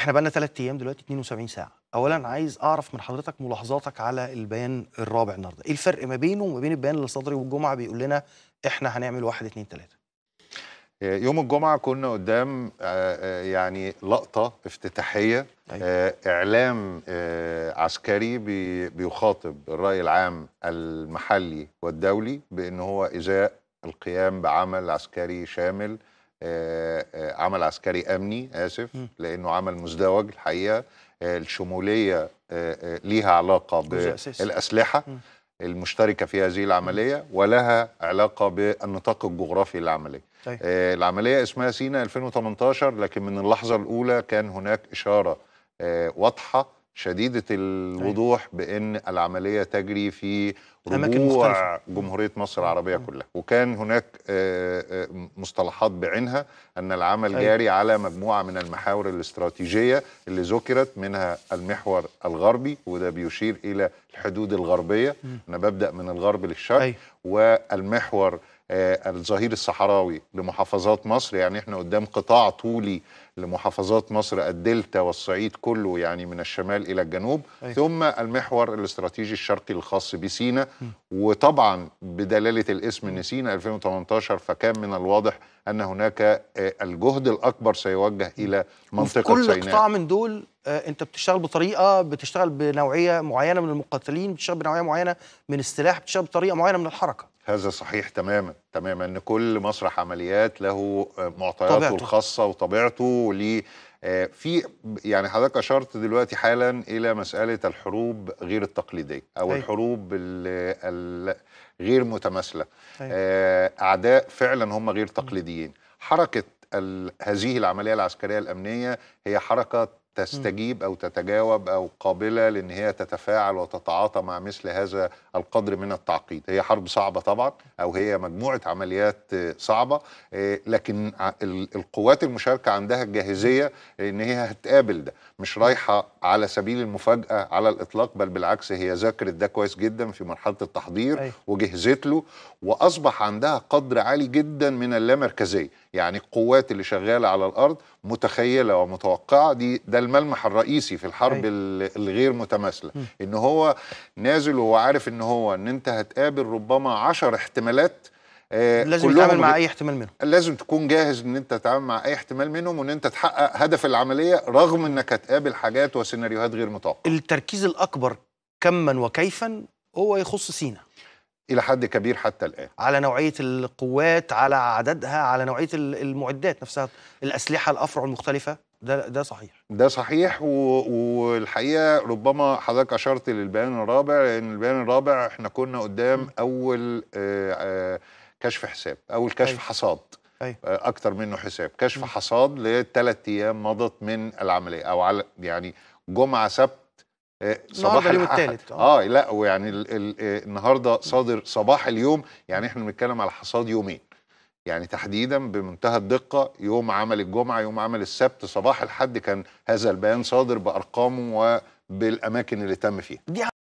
احنا بقى لنا ثلاث ايام دلوقتي 72 ساعه اولا عايز اعرف من حضرتك ملاحظاتك على البيان الرابع النهارده ايه الفرق ما بينه وما بين البيان اللي صدري والجمعه بيقول لنا احنا هنعمل واحد اتنين تلاته آه، يوم الجمعه كنا قدام آه، آه، يعني لقطه افتتاحيه أيوة. اعلام عسكري بيخاطب الراي العام المحلي والدولي بان هو ازاء القيام بعمل عسكري شامل آه، آه، عمل عسكري امني اسف لانه عمل مزدوج الحقيقه آه، الشموليه ليها علاقه بالاسلحه المشتركه في هذه العمليه ولها علاقه بالنطاق الجغرافي للعمليه. طيب. العمليه اسمها سينا 2018 لكن من اللحظه الاولى كان هناك اشاره واضحه شديده الوضوح أيوة. بان العمليه تجري في ربوع جمهوريه مصر العربيه أيوة. كلها وكان هناك آه، آه، مصطلحات بعينها ان العمل أيوة. جاري على مجموعه من المحاور الاستراتيجيه اللي ذكرت منها المحور الغربي وده بيشير الى الحدود الغربيه انا ببدا من الغرب للشرق أيوة. والمحور آه، الظهير الصحراوي لمحافظات مصر يعني احنا قدام قطاع طولي لمحافظات مصر الدلتا والصعيد كله يعني من الشمال الى الجنوب أيه. ثم المحور الاستراتيجي الشرقي الخاص بسينا وطبعا بدلاله الاسم ان سينا 2018 فكان من الواضح ان هناك آه، الجهد الاكبر سيوجه الى منطقه كل سيناء كل قطاع من دول آه، انت بتشتغل بطريقه بتشتغل بنوعيه معينه من المقاتلين بتشتغل بنوعيه معينه من السلاح بتشتغل بطريقه معينه من الحركه هذا صحيح تماما تماما ان كل مسرح عمليات له آه، معطياته طبيعته. الخاصه وطبيعته ل آه، في يعني حضرتك اشرت دلوقتي حالا الى مساله الحروب غير التقليديه او أي. أيوة. الحروب غير متماثله أيوة. آه، اعداء فعلا هم غير تقليديين حركه هذه العمليه العسكريه الامنيه هي حركه تستجيب أو تتجاوب أو قابلة لأن هي تتفاعل وتتعاطى مع مثل هذا القدر من التعقيد هي حرب صعبة طبعا أو هي مجموعة عمليات صعبة إيه، لكن القوات المشاركة عندها الجاهزية أن هي هتقابل ده مش رايحة على سبيل المفاجأة على الإطلاق بل بالعكس هي ذاكرت ده كويس جدا في مرحلة التحضير أيوه. وجهزت له وأصبح عندها قدر عالي جدا من اللامركزية يعني القوات اللي شغالة على الأرض متخيلة ومتوقعة دي ده الملمح الرئيسي في الحرب أيه. الغير متماثله ان هو نازل وهو عارف ان هو ان انت هتقابل ربما عشر احتمالات آه، لازم تتعامل مع اي احتمال منهم لازم تكون جاهز ان انت تتعامل مع اي احتمال منهم وان انت تحقق هدف العمليه رغم انك هتقابل حاجات وسيناريوهات غير متوقعه التركيز الاكبر كما وكيفا هو يخص سينا الى حد كبير حتى الان على نوعيه القوات على عددها على نوعيه المعدات نفسها الاسلحه الافرع المختلفه ده ده صحيح ده صحيح والحقيقه ربما حضرتك اشرت للبيان الرابع لان البيان الرابع احنا كنا قدام اول آه، آه، كشف حساب اول كشف أي. أيوه. حصاد أيوة. آه، اكتر منه حساب كشف م. حصاد لثلاث ايام مضت من العمليه او على يعني جمعه سبت صباح اليوم الثالث اه لا ويعني النهارده صادر صباح اليوم يعني احنا بنتكلم على حصاد يومين يعني تحديدا بمنتهى الدقة يوم عمل الجمعة يوم عمل السبت صباح الحد كان هذا البيان صادر بأرقامه وبالأماكن اللي تم فيها